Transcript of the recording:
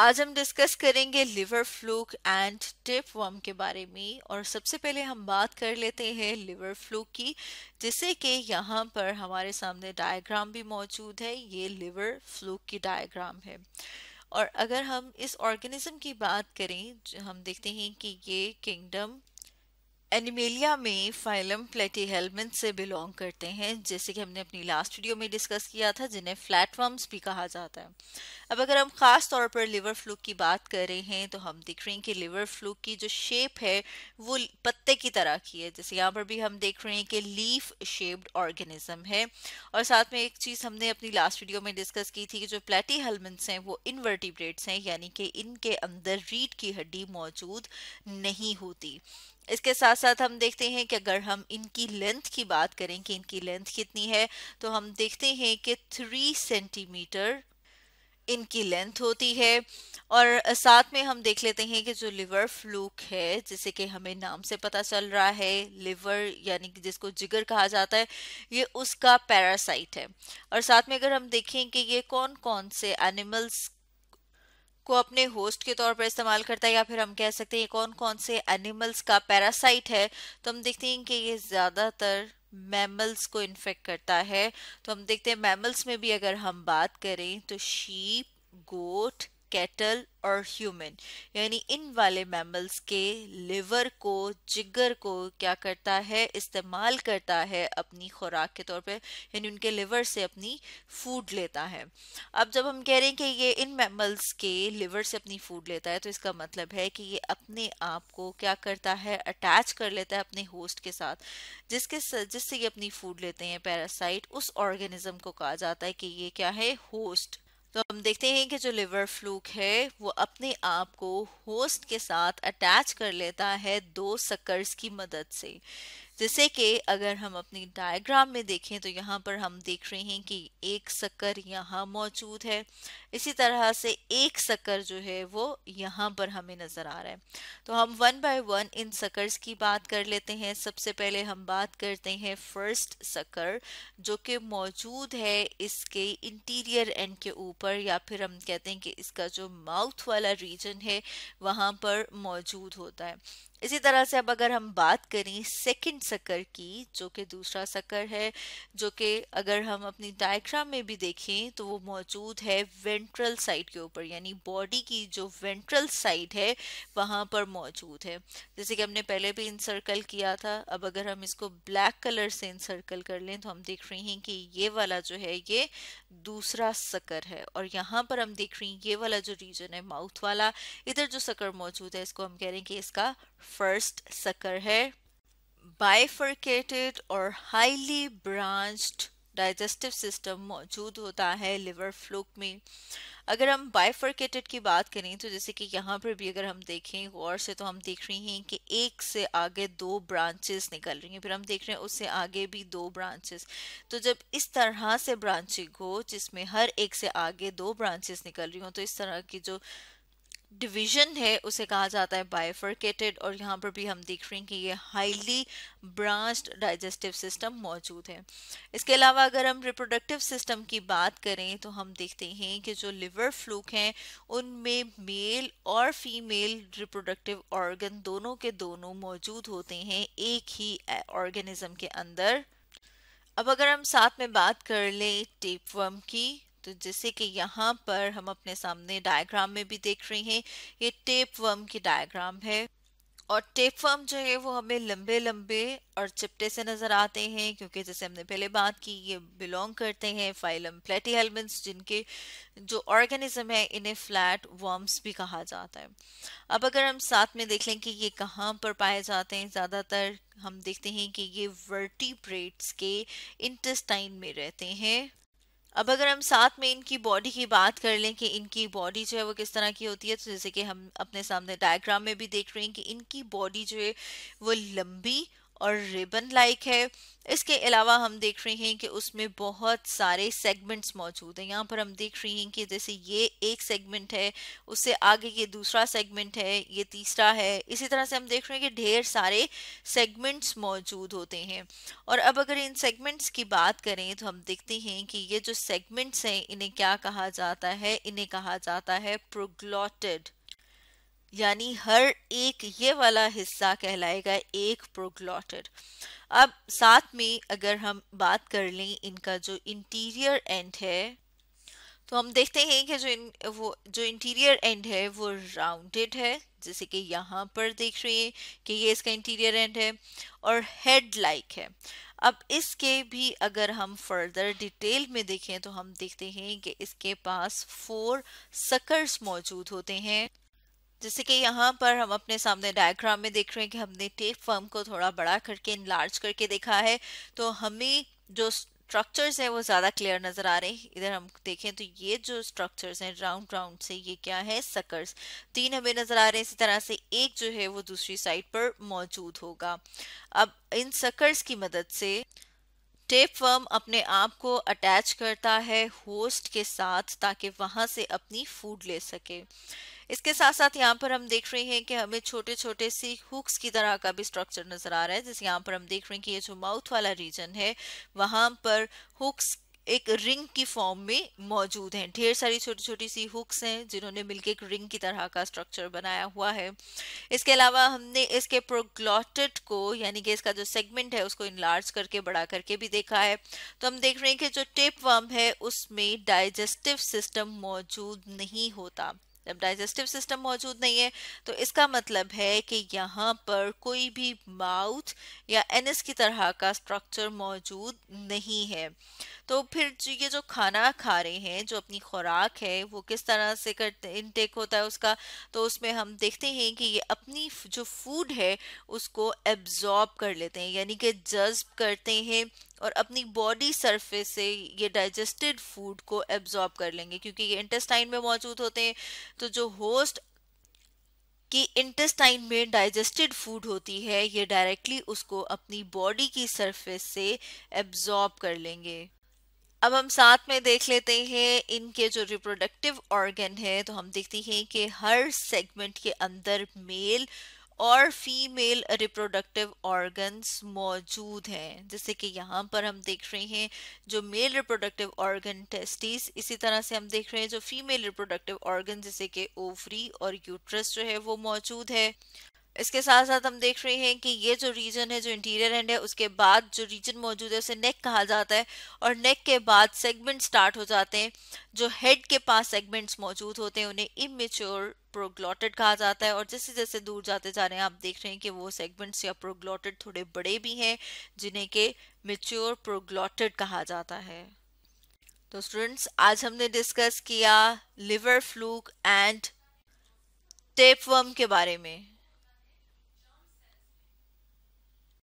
आज हम डिस्कस करेंगे liver fluke and tapeworm के बारे में और सबसे पहले हम बात कर लेते हैं लिवर फ्लूक की जिसे कि यहाँ पर हमारे सामने डायग्राम भी मौजूद है ये लिवर फ्लूक की डायग्राम है और अगर हम इस ऑर्गेनिज्म की बात करें हम देखते हैं कि ये किंगडम एनिमेलिया में फाइलम हेलमेंट से बिलोंग करते हैं जैसे कि हमने अपनी लास्ट वीडियो में डिस्कस किया था जिन्हें फ्लैटवर्म्स भी कहा जाता है अब अगर हम ख़ास तौर पर लिवर फ्लूक की बात कर रहे हैं तो हम देख रहे हैं कि लिवर फ्लूक की जो शेप है वो पत्ते की तरह की है जैसे यहाँ पर भी हम देख रहे हैं कि लीफ शेप्ड ऑर्गेनिज्म है और साथ में एक चीज़ हमने अपनी लास्ट वीडियो में डिस्कस की थी कि जो प्लेटी हेलमेंट्स हैं वो इनवर्टिब्रेट्स हैं यानी कि इनके अंदर रीढ़ की हड्डी मौजूद नहीं होती इसके साथ साथ हम देखते हैं कि अगर हम इनकी लेंथ की बात करें कि इनकी लेंथ कितनी है तो हम देखते हैं कि थ्री सेंटीमीटर इनकी लेंथ होती है और साथ में हम देख लेते हैं कि जो लिवर फ्लूक है जिसे कि हमें नाम से पता चल रहा है लिवर यानी कि जिसको जिगर कहा जाता है ये उसका पैरासाइट है और साथ में अगर हम देखें कि ये कौन कौन से एनिमल्स को अपने होस्ट के तौर पर इस्तेमाल करता है या फिर हम कह सकते हैं कौन कौन से एनिमल्स का पैरासाइट है तो हम देखते हैं कि ये ज़्यादातर मैमल्स को इन्फेक्ट करता है तो हम देखते हैं मैमल्स में भी अगर हम बात करें तो शीप गोट कैटल और ह्यूमन यानी इन वाले मैमल्स के लिवर को जिगर को क्या करता है इस्तेमाल करता है अपनी खुराक के तौर पे यानी उनके लिवर से अपनी फूड लेता है अब जब हम कह रहे हैं कि ये इन मैमल्स के लिवर से अपनी फूड लेता है तो इसका मतलब है कि ये अपने आप को क्या करता है अटैच कर लेता है अपने होस्ट के साथ जिसके जिससे ये अपनी फूड लेते हैं पैरासाइट उस ऑर्गेनिज्म को कहा जाता है कि ये क्या है होस्ट तो हम देखते हैं कि जो लिवर फ्लूक है वो अपने आप को होस्ट के साथ अटैच कर लेता है दो सकर्स की मदद से जैसे कि अगर हम अपनी डायग्राम में देखें तो यहाँ पर हम देख रहे हैं कि एक सकर यहाँ मौजूद है इसी तरह से एक सकर जो है वो यहाँ पर हमें नज़र आ रहा है तो हम वन बाय वन इन सकर्स की बात कर लेते हैं सबसे पहले हम बात करते हैं फर्स्ट सकर जो कि मौजूद है इसके इंटीरियर एंड के ऊपर या फिर हम कहते हैं कि इसका जो माउथ वाला रीजन है वहाँ पर मौजूद होता है इसी तरह से अब अगर हम बात करें सेकंड सकर की जो कि दूसरा सकर है जो कि अगर हम अपनी डायग्राम में भी देखें तो वो मौजूद है वेंट वेंट्रल साइड के ऊपर यानी बॉडी की जो वेंट्रल साइड है वहाँ पर मौजूद है जैसे कि हमने पहले भी इंसर्कल किया था अब अगर हम इसको ब्लैक कलर से इंसर्कल कर लें तो हम देख रहे हैं कि ये वाला जो है ये दूसरा सकर है और यहाँ पर हम देख रहे हैं ये वाला जो रीजन है माउथ वाला इधर जो सकर मौजूद है इसको हम कह रहे हैं कि इसका फर्स्ट सकर है बाइफर्केटेड और हाईली ब्रांच्ड डाइजेस्टिव सिस्टम मौजूद होता है लिवर फ्लूक में अगर हम बाइफर्केटेड की बात करें तो जैसे कि यहाँ पर भी अगर हम देखें गौर से तो हम देख रहे हैं कि एक से आगे दो ब्रांचेस निकल रही हैं फिर हम देख रहे हैं उससे आगे भी दो ब्रांचेस तो जब इस तरह से ब्रांचिंग हो जिसमें हर एक से आगे दो ब्रांचेस निकल रही हों तो इस तरह की जो डिवीजन है उसे कहा जाता है बायोफर्केटेड और यहाँ पर भी हम देख रहे हैं कि ये हाईली ब्रांच्ड डाइजेस्टिव सिस्टम मौजूद है इसके अलावा अगर हम रिप्रोडक्टिव सिस्टम की बात करें तो हम देखते हैं कि जो लिवर फ्लूक हैं उनमें मेल और फीमेल रिप्रोडक्टिव ऑर्गन दोनों के दोनों मौजूद होते हैं एक ही ऑर्गेनिज्म के अंदर अब अगर हम साथ में बात कर लें टेपवर्म की तो जैसे कि यहाँ पर हम अपने सामने डायग्राम में भी देख रहे हैं ये टेप वर्म की डायग्राम है और टेप वर्म जो है वो हमें लंबे लंबे और चिपटे से नज़र आते हैं क्योंकि जैसे हमने पहले बात की ये बिलोंग करते हैं फाइलम प्लेटी हेलमेंट्स जिनके जो ऑर्गेनिज्म है इन्हें फ्लैट वर्म्स भी कहा जाता है अब अगर हम साथ में देख लें कि ये कहाँ पर पाए जाते हैं ज़्यादातर हम देखते हैं कि ये वर्टिप्रेट्स के इंटेस्टाइन में रहते हैं अब अगर हम साथ में इनकी बॉडी की बात कर लें कि इनकी बॉडी जो है वो किस तरह की होती है तो जैसे कि हम अपने सामने डायग्राम में भी देख रहे हैं कि इनकी बॉडी जो है वो लंबी और रिबन लाइक है इसके अलावा हम देख रहे हैं कि उसमें बहुत सारे सेगमेंट्स मौजूद हैं यहाँ पर हम देख रहे हैं कि जैसे ये एक सेगमेंट है उससे आगे ये दूसरा सेगमेंट है ये तीसरा है इसी तरह से हम देख रहे हैं कि ढेर सारे सेगमेंट्स मौजूद होते हैं और अब अगर इन सेगमेंट्स की बात करें तो हम देखते हैं कि ये जो सेगमेंट्स हैं इन्हें क्या कहा जाता है इन्हें कहा जाता है प्रोग्लॉटेड यानी हर एक ये वाला हिस्सा कहलाएगा एक प्रोग्लॉटेड अब साथ में अगर हम बात कर लें इनका जो इंटीरियर एंड है तो हम देखते हैं कि जो इन वो जो इंटीरियर एंड है वो राउंडेड है जैसे कि यहाँ पर देख रहे हैं कि ये इसका इंटीरियर एंड है और हेड लाइक -like है अब इसके भी अगर हम फर्दर डिटेल में देखें तो हम देखते हैं कि इसके पास फोर सकर्स मौजूद होते हैं जैसे कि यहाँ पर हम अपने सामने डायग्राम में देख रहे हैं कि हमने टेप फर्म को थोड़ा बड़ा करके इन करके देखा है तो हमें जो स्ट्रक्चर्स हैं वो ज़्यादा क्लियर नज़र आ रहे हैं इधर हम देखें तो ये जो स्ट्रक्चर्स हैं राउंड राउंड से ये क्या है सकर्स तीन हमें नज़र आ रहे हैं इसी तरह से एक जो है वो दूसरी साइड पर मौजूद होगा अब इन सकर्स की मदद से टेप फर्म अपने आप को अटैच करता है होस्ट के साथ ताकि वहाँ से अपनी फूड ले सके इसके साथ साथ यहाँ पर हम देख रहे हैं कि हमें छोटे छोटे सी हुक्स की तरह का भी स्ट्रक्चर नजर आ रहा है जैसे यहाँ पर हम देख रहे हैं कि ये जो माउथ वाला रीजन है वहां पर हुक्स एक रिंग की फॉर्म में मौजूद हैं ढेर सारी छोटी छोटी सी हुक्स हैं जिन्होंने मिलकर एक रिंग की तरह का स्ट्रक्चर बनाया हुआ है इसके अलावा हमने इसके प्रोग्लॉटेड को यानी कि इसका जो सेगमेंट है उसको इनलार्ज करके बड़ा करके भी देखा है तो हम देख रहे हैं कि जो टेप वर्म है उसमें डाइजेस्टिव सिस्टम मौजूद नहीं होता जब डाइजेस्टिव सिस्टम मौजूद नहीं है तो इसका मतलब है कि यहाँ पर कोई भी माउथ या एनएस की तरह का स्ट्रक्चर मौजूद नहीं है तो फिर ये जो खाना खा रहे हैं जो अपनी खुराक है वो किस तरह से करते इनटेक होता है उसका तो उसमें हम देखते हैं कि ये अपनी जो फूड है उसको एब्जॉर्ब कर लेते हैं यानी कि जज्ब करते हैं और अपनी बॉडी सरफेस से ये डाइजेस्टेड फूड को एब्जॉर्ब कर लेंगे क्योंकि ये इंटेस्टाइन में मौजूद होते हैं तो जो होस्ट कि इंटेस्टाइन में डाइजेस्टेड फूड होती है ये डायरेक्टली उसको अपनी बॉडी की सरफेस से एब्जॉर्ब कर लेंगे अब हम साथ में देख लेते हैं इनके जो रिप्रोडक्टिव ऑर्गन है तो हम देखते हैं कि हर सेगमेंट के अंदर मेल और फीमेल रिप्रोडक्टिव ऑर्गन्स मौजूद हैं जैसे कि यहाँ पर हम देख रहे हैं जो मेल रिप्रोडक्टिव ऑर्गन टेस्टिस इसी तरह से हम देख रहे हैं जो फीमेल रिप्रोडक्टिव ऑर्गन जैसे कि ओवरी और यूट्रस जो है वो मौजूद है इसके साथ साथ हम देख रहे हैं कि ये जो रीजन है जो इंटीरियर एंड है उसके बाद जो रीजन मौजूद है उसे नेक कहा जाता है और नेक के बाद सेगमेंट स्टार्ट हो जाते हैं जो हेड के पास सेगमेंट्स मौजूद होते हैं उन्हें इमेच्योर प्रोग्लॉटेड कहा जाता है और जैसे जैसे दूर जाते जा रहे हैं आप देख रहे हैं कि वो सेगमेंट्स या प्रोग्लॉटेड थोड़े बड़े भी हैं जिन्हें के मेच्योर प्रोग्लॉटेड कहा जाता है तो स्टूडेंट्स आज हमने डिस्कस किया लिवर फ्लूक एंड टेपवर्म के बारे में